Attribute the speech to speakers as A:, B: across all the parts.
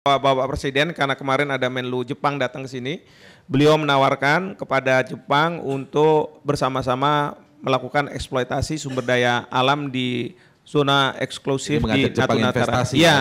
A: Bapak Presiden karena kemarin ada Menlu Jepang datang ke sini. Beliau menawarkan kepada Jepang untuk bersama-sama melakukan eksploitasi sumber daya alam di zona eksklusif iya. di Natuna Utara. Ya.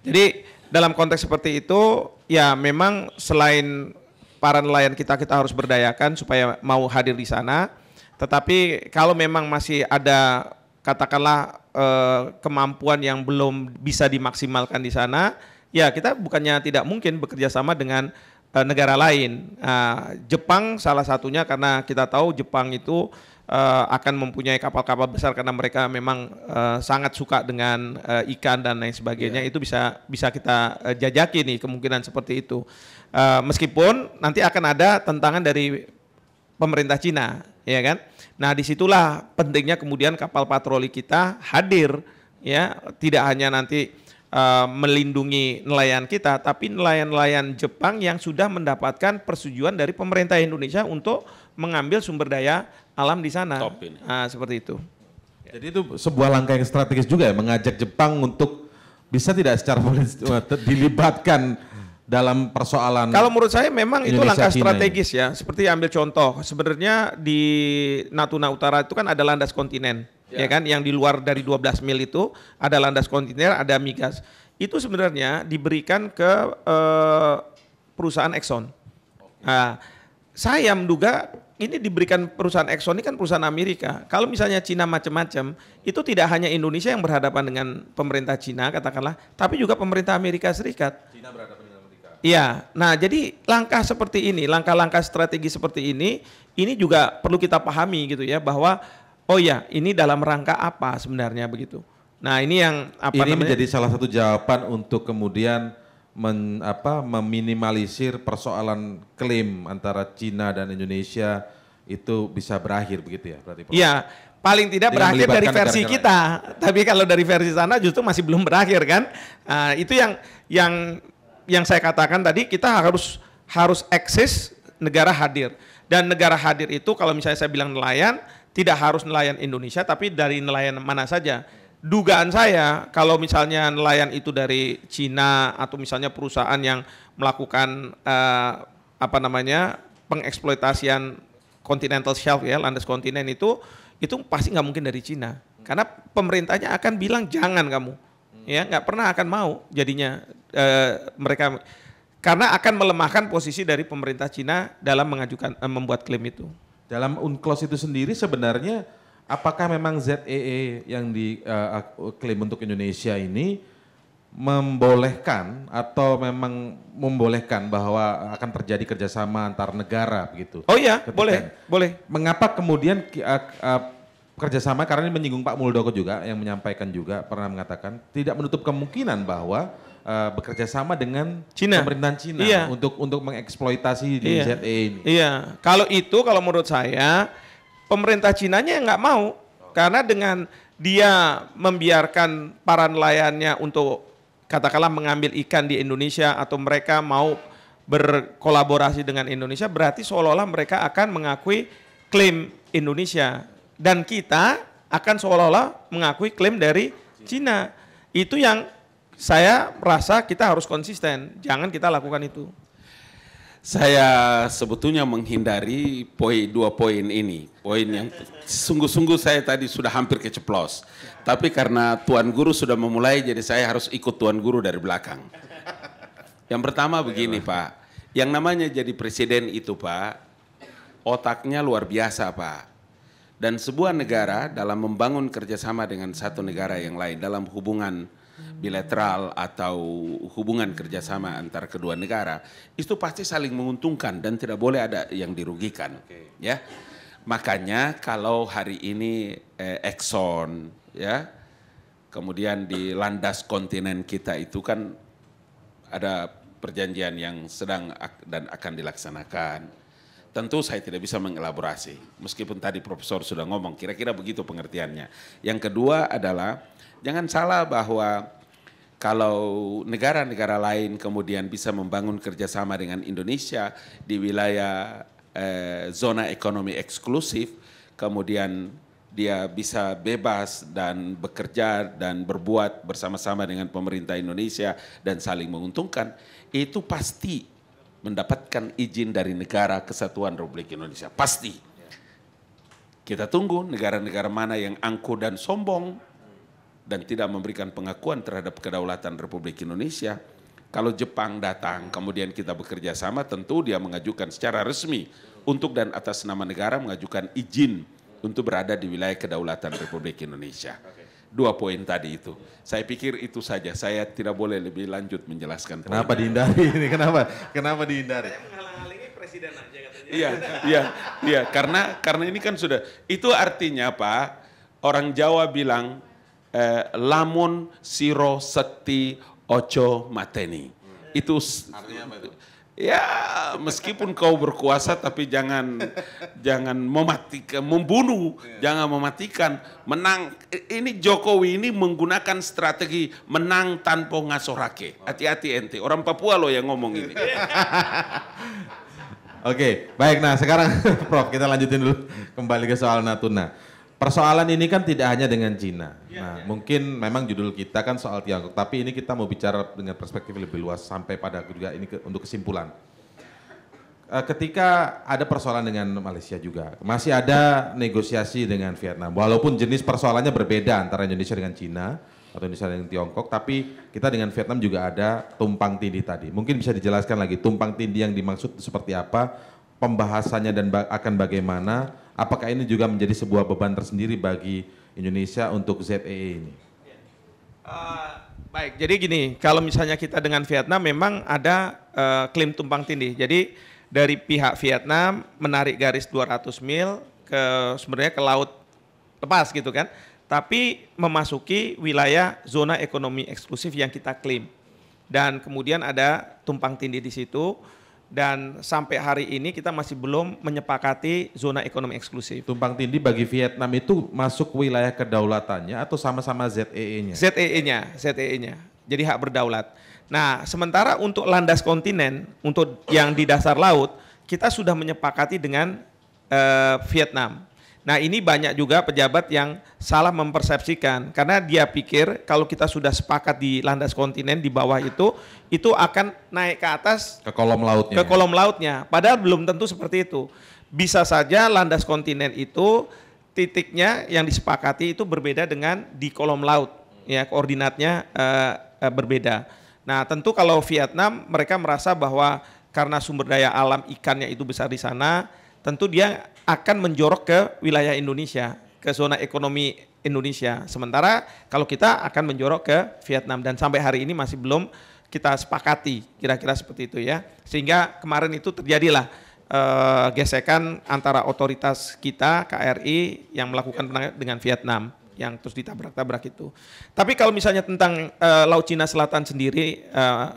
A: Jadi dalam konteks seperti itu ya memang selain para nelayan kita kita harus berdayakan supaya mau hadir di sana. Tetapi kalau memang masih ada katakanlah eh, kemampuan yang belum bisa dimaksimalkan di sana, ya kita bukannya tidak mungkin bekerja sama dengan uh, negara lain. Uh, Jepang salah satunya karena kita tahu Jepang itu uh, akan mempunyai kapal-kapal besar karena mereka memang uh, sangat suka dengan uh, ikan dan lain sebagainya. Yeah. Itu bisa bisa kita uh, jajaki nih kemungkinan seperti itu. Uh, meskipun nanti akan ada tantangan dari pemerintah Cina, ya kan? Nah, disitulah pentingnya kemudian kapal patroli kita hadir, ya, tidak hanya nanti Eh, melindungi nelayan kita, tapi nelayan-nelayan Jepang yang sudah mendapatkan persetujuan dari pemerintah Indonesia untuk mengambil sumber daya alam di sana. Top ini. Nah, seperti itu. Jadi itu sebuah
B: langkah yang strategis juga ya, mengajak Jepang untuk bisa tidak secara dilibatkan dalam persoalan Kalau
A: menurut saya memang Indonesia, itu langkah China strategis ya. Seperti ambil contoh, sebenarnya di Natuna Utara itu kan ada landas kontinen ya. ya kan yang di luar dari 12 mil itu ada landas kontainer, ada migas. Itu sebenarnya diberikan ke eh, perusahaan Exxon. Nah, saya menduga ini diberikan perusahaan Exxon ini kan perusahaan Amerika. Kalau misalnya Cina macam-macam, itu tidak hanya Indonesia yang berhadapan dengan pemerintah Cina katakanlah, tapi juga pemerintah Amerika Serikat.
C: Cina berhadapan dengan
A: Amerika. Iya. Nah, jadi langkah seperti ini, langkah-langkah strategi seperti ini, ini juga perlu kita pahami gitu ya bahwa oh ya ini dalam rangka apa sebenarnya begitu. Nah ini yang apa ini namanya? menjadi salah satu
B: jawaban untuk kemudian men, apa, meminimalisir persoalan klaim antara Cina dan Indonesia itu bisa berakhir begitu ya berarti. ya
A: paling tidak Dengan berakhir dari versi negara kita. Tapi kalau dari versi sana justru masih belum berakhir kan. Uh, itu yang yang yang saya katakan tadi kita harus harus eksis negara hadir dan negara hadir itu kalau misalnya saya bilang nelayan tidak harus nelayan Indonesia tapi dari nelayan mana saja. Dugaan saya kalau misalnya nelayan itu dari Cina atau misalnya perusahaan yang melakukan eh, apa namanya pengeksploitasian continental shelf ya landas kontinen itu itu pasti nggak mungkin dari Cina karena pemerintahnya akan bilang jangan kamu ya nggak pernah akan mau jadinya eh, mereka karena akan melemahkan posisi dari pemerintah Cina dalam mengajukan eh, membuat klaim itu. Dalam UNCLOS itu sendiri sebenarnya apakah memang ZEE e yang
B: diklaim eh, uh, untuk Indonesia ini membolehkan atau memang membolehkan bahwa akan terjadi kerjasama antar negara begitu? Oh iya, Ketika boleh, boleh. Mengapa kemudian uh, uh, kerjasama karena ini menyinggung Pak Muldoko juga yang menyampaikan juga pernah mengatakan tidak menutup kemungkinan bahwa uh, bekerja sama dengan
A: Cina. pemerintahan Cina iya.
B: untuk untuk mengeksploitasi
A: di iya. E ini. Iya, kalau itu kalau menurut saya pemerintah Cina nya nggak mau karena dengan dia membiarkan para nelayannya untuk katakanlah mengambil ikan di Indonesia atau mereka mau berkolaborasi dengan Indonesia berarti seolah-olah mereka akan mengakui klaim Indonesia dan kita akan seolah-olah mengakui klaim dari Cina. Itu yang saya merasa kita harus konsisten. Jangan kita lakukan itu.
C: Saya sebetulnya menghindari poin dua poin ini. Poin yang sungguh-sungguh saya tadi sudah hampir keceplos. Tapi karena Tuan Guru sudah memulai jadi saya harus ikut Tuan Guru dari belakang. Yang pertama begini Pak, yang namanya jadi presiden itu Pak, otaknya luar biasa Pak dan sebuah negara dalam membangun kerjasama dengan satu negara yang lain dalam hubungan bilateral atau hubungan kerjasama antar kedua negara itu pasti saling menguntungkan dan tidak boleh ada yang dirugikan okay. ya makanya kalau hari ini eh, Exxon ya kemudian di landas kontinen kita itu kan ada perjanjian yang sedang dan akan dilaksanakan Tentu saya tidak bisa mengelaborasi, meskipun tadi profesor sudah ngomong, kira-kira begitu pengertiannya. Yang kedua adalah, jangan salah bahwa kalau negara-negara lain kemudian bisa membangun kerjasama dengan Indonesia di wilayah eh, zona ekonomi eksklusif, kemudian dia bisa bebas dan bekerja dan berbuat bersama-sama dengan pemerintah Indonesia dan saling menguntungkan, itu pasti mendapatkan izin dari negara kesatuan Republik Indonesia. Pasti. Kita tunggu negara-negara mana yang angkuh dan sombong dan tidak memberikan pengakuan terhadap kedaulatan Republik Indonesia. Kalau Jepang datang, kemudian kita bekerja sama, tentu dia mengajukan secara resmi untuk dan atas nama negara mengajukan izin untuk berada di wilayah kedaulatan Republik Indonesia dua poin tadi itu. Saya pikir itu saja. Saya tidak boleh lebih lanjut menjelaskan. Kenapa poin. dihindari ini? Kenapa? Kenapa dihindari? Iya, iya, iya. Karena karena ini kan sudah. Itu artinya apa orang Jawa bilang eh, lamun siro seti ojo mateni. Itu artinya apa itu? Ya, meskipun kau berkuasa tapi jangan jangan mematikan, membunuh, yeah. jangan mematikan. Menang ini Jokowi ini menggunakan strategi menang tanpa ngasuh rakyat. Hati-hati ente, orang Papua loh yang ngomong ini. Oke,
B: okay, baik. Nah, sekarang Prof, kita lanjutin dulu kembali ke soal Natuna. Persoalan ini kan tidak hanya dengan Cina. Ya, nah, ya. mungkin memang judul kita kan soal Tiongkok, tapi ini kita mau bicara dengan perspektif lebih luas sampai pada juga ini ke, untuk kesimpulan. Eh, ketika ada persoalan dengan Malaysia juga, masih ada negosiasi dengan Vietnam. Walaupun jenis persoalannya berbeda antara Indonesia dengan Cina atau Indonesia dengan Tiongkok, tapi kita dengan Vietnam juga ada tumpang tindih tadi. Mungkin bisa dijelaskan lagi tumpang tindih yang dimaksud seperti apa, pembahasannya dan akan bagaimana Apakah ini juga menjadi sebuah beban tersendiri bagi Indonesia untuk ZEE e
A: ini? Uh, baik, jadi gini, kalau misalnya kita dengan Vietnam memang ada uh, klaim tumpang tindih. Jadi dari pihak Vietnam menarik garis 200 mil ke sebenarnya ke laut lepas gitu kan, tapi memasuki wilayah zona ekonomi eksklusif yang kita klaim. Dan kemudian ada tumpang tindih di situ dan sampai hari ini kita masih belum menyepakati zona ekonomi eksklusif. Tumpang tindih
B: bagi Vietnam itu masuk wilayah kedaulatannya atau
A: sama-sama ZEE-nya? ZEE-nya, ZEE-nya. Jadi hak berdaulat. Nah, sementara untuk landas kontinen, untuk yang di dasar laut, kita sudah menyepakati dengan uh, Vietnam. Nah ini banyak juga pejabat yang salah mempersepsikan karena dia pikir kalau kita sudah sepakat di landas kontinen di bawah itu itu akan naik ke atas ke
B: kolom lautnya. Ke ya. kolom
A: lautnya. Padahal belum tentu seperti itu. Bisa saja landas kontinen itu titiknya yang disepakati itu berbeda dengan di kolom laut ya koordinatnya e, e, berbeda. Nah tentu kalau Vietnam mereka merasa bahwa karena sumber daya alam ikannya itu besar di sana tentu dia akan menjorok ke wilayah Indonesia, ke zona ekonomi Indonesia. Sementara kalau kita akan menjorok ke Vietnam dan sampai hari ini masih belum kita sepakati kira-kira seperti itu ya. Sehingga kemarin itu terjadilah uh, gesekan antara otoritas kita KRI yang melakukan dengan Vietnam yang terus ditabrak-tabrak itu. Tapi kalau misalnya tentang uh, Laut Cina Selatan sendiri, uh,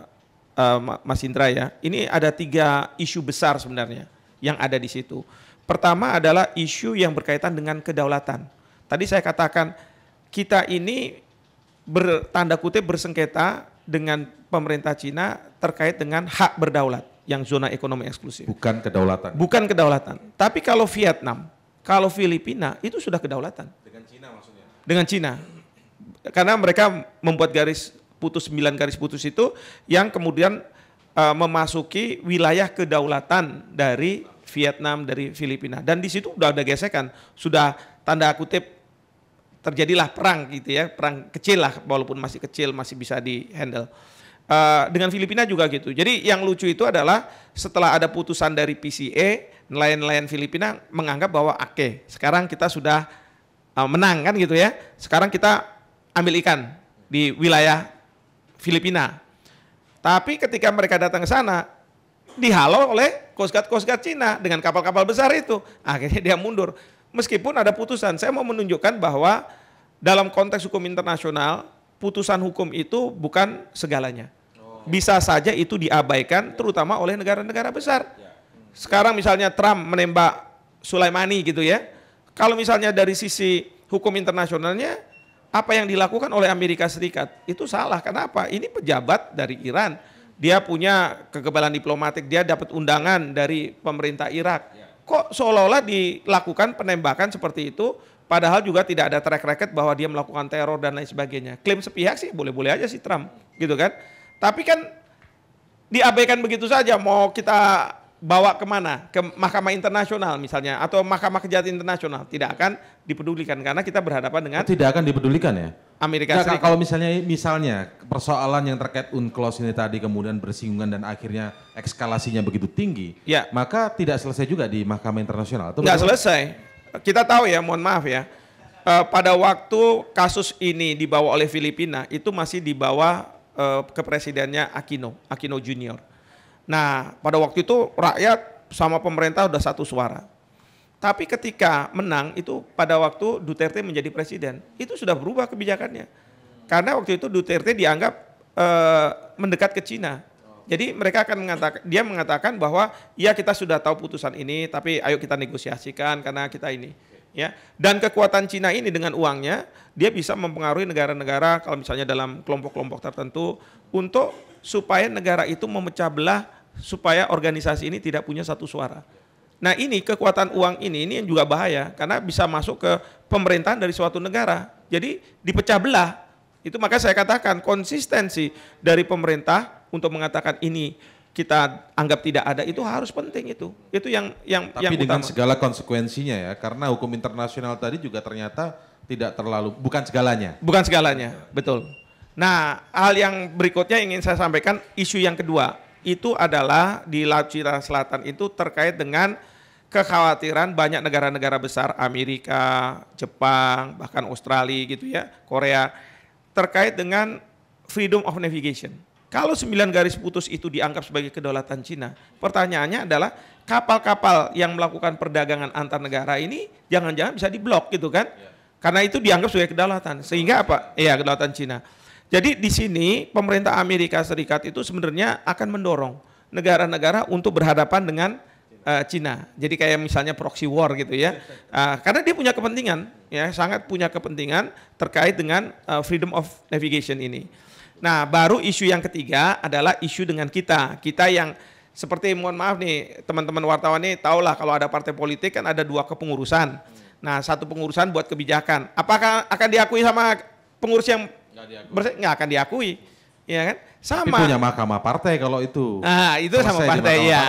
A: uh, Mas Indra ya, ini ada tiga isu besar sebenarnya yang ada di situ. Pertama adalah isu yang berkaitan dengan kedaulatan. Tadi saya katakan kita ini bertanda kutip bersengketa dengan pemerintah Cina terkait dengan hak berdaulat yang zona ekonomi eksklusif.
B: Bukan kedaulatan.
A: Bukan kedaulatan. Tapi kalau Vietnam, kalau Filipina itu sudah kedaulatan. Dengan Cina maksudnya. Dengan Cina. Karena mereka membuat garis putus 9 garis putus itu yang kemudian uh, memasuki wilayah kedaulatan dari Vietnam, dari Filipina. Dan di situ sudah ada gesekan, sudah tanda kutip terjadilah perang gitu ya, perang kecil lah walaupun masih kecil masih bisa dihandle. Uh, dengan Filipina juga gitu. Jadi yang lucu itu adalah setelah ada putusan dari PCA, nelayan-nelayan Filipina menganggap bahwa oke, okay, sekarang kita sudah eh, menang kan gitu ya. Sekarang kita ambil ikan di wilayah Filipina tapi ketika mereka datang ke sana, dihalau oleh kosgat-kosgat Cina dengan kapal-kapal besar itu. Akhirnya dia mundur. Meskipun ada putusan, saya mau menunjukkan bahwa dalam konteks hukum internasional, putusan hukum itu bukan segalanya. Bisa saja itu diabaikan terutama oleh negara-negara besar. Sekarang misalnya Trump menembak Sulaimani gitu ya. Kalau misalnya dari sisi hukum internasionalnya apa yang dilakukan oleh Amerika Serikat itu salah. Kenapa? Ini pejabat dari Iran, dia punya kekebalan diplomatik, dia dapat undangan dari pemerintah Irak. Ya. Kok seolah-olah dilakukan penembakan seperti itu, padahal juga tidak ada track record bahwa dia melakukan teror dan lain sebagainya. Klaim sepihak sih boleh-boleh aja sih Trump, gitu kan? Tapi kan diabaikan begitu saja. Mau kita bawa kemana? Ke Mahkamah Internasional misalnya atau Mahkamah Kejahatan Internasional tidak akan dipedulikan karena kita berhadapan dengan tidak
B: akan dipedulikan ya.
A: Amerika Serikat. Kalau
B: misalnya misalnya persoalan yang terkait UNCLOS ini tadi kemudian bersinggungan dan akhirnya eskalasinya begitu tinggi, ya. maka tidak selesai juga di Mahkamah Internasional. Tidak selesai.
A: Kita tahu ya, mohon maaf ya. e, pada waktu kasus ini dibawa oleh Filipina itu masih dibawa eh, ke kepresidennya Aquino, Aquino Junior Nah, pada waktu itu rakyat sama pemerintah sudah satu suara. Tapi ketika menang itu pada waktu Duterte menjadi presiden, itu sudah berubah kebijakannya. Karena waktu itu Duterte dianggap eh, mendekat ke Cina. Jadi mereka akan mengatakan dia mengatakan bahwa ya kita sudah tahu putusan ini tapi ayo kita negosiasikan karena kita ini ya. Dan kekuatan Cina ini dengan uangnya dia bisa mempengaruhi negara-negara kalau misalnya dalam kelompok-kelompok tertentu untuk supaya negara itu memecah belah supaya organisasi ini tidak punya satu suara. Nah ini kekuatan uang ini, ini yang juga bahaya karena bisa masuk ke pemerintahan dari suatu negara. Jadi dipecah belah. Itu maka saya katakan konsistensi dari pemerintah untuk mengatakan ini kita anggap tidak ada itu harus penting itu. Itu yang yang Tapi yang dengan utama.
B: segala konsekuensinya ya, karena hukum internasional tadi juga ternyata tidak terlalu bukan segalanya. Bukan
A: segalanya, betul. Nah, hal yang berikutnya ingin saya sampaikan isu yang kedua itu adalah di Laut Cina Selatan itu terkait dengan kekhawatiran banyak negara-negara besar Amerika, Jepang, bahkan Australia gitu ya, Korea terkait dengan freedom of navigation. Kalau sembilan garis putus itu dianggap sebagai kedaulatan Cina, pertanyaannya adalah kapal-kapal yang melakukan perdagangan antar negara ini jangan-jangan bisa diblok gitu kan? Ya. Karena itu dianggap sebagai kedaulatan. Sehingga apa? Iya, kedaulatan Cina. Jadi di sini pemerintah Amerika Serikat itu sebenarnya akan mendorong negara-negara untuk berhadapan dengan uh, Cina. Jadi kayak misalnya proxy war gitu ya. Uh, karena dia punya kepentingan ya, sangat punya kepentingan terkait dengan uh, freedom of navigation ini. Nah, baru isu yang ketiga adalah isu dengan kita. Kita yang seperti mohon maaf nih teman-teman wartawan nih tahulah kalau ada partai politik kan ada dua kepengurusan. Nah, satu pengurusan buat kebijakan. Apakah akan diakui sama pengurus yang nggak akan diakui ya kan sama Tapi punya
B: mahkamah partai kalau itu
A: nah itu Selesai sama partai ya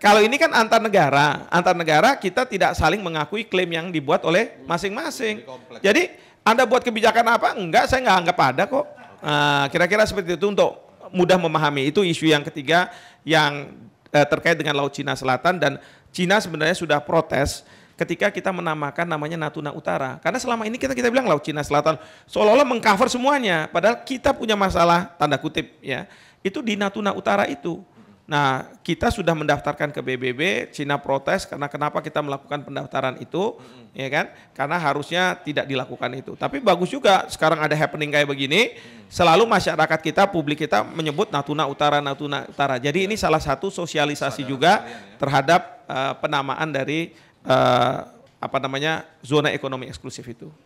A: kalau ini kan antar negara antar negara kita tidak saling mengakui klaim yang dibuat oleh masing-masing jadi, anda buat kebijakan apa enggak saya nggak anggap ada kok nah, kira-kira seperti itu untuk mudah memahami itu isu yang ketiga yang eh, terkait dengan laut Cina Selatan dan Cina sebenarnya sudah protes ketika kita menamakan namanya Natuna Utara. Karena selama ini kita kita bilang Laut Cina Selatan seolah-olah mengcover semuanya, padahal kita punya masalah tanda kutip ya. Itu di Natuna Utara itu. Nah, kita sudah mendaftarkan ke BBB, Cina protes karena kenapa kita melakukan pendaftaran itu, mm-hmm. ya kan? Karena harusnya tidak dilakukan itu. Tapi bagus juga sekarang ada happening kayak begini, mm-hmm. selalu masyarakat kita, publik kita menyebut Natuna Utara, Natuna Utara. Jadi ya. ini salah satu sosialisasi Sadar juga kalian, ya. terhadap uh, penamaan dari uh, apa namanya zona ekonomi eksklusif itu.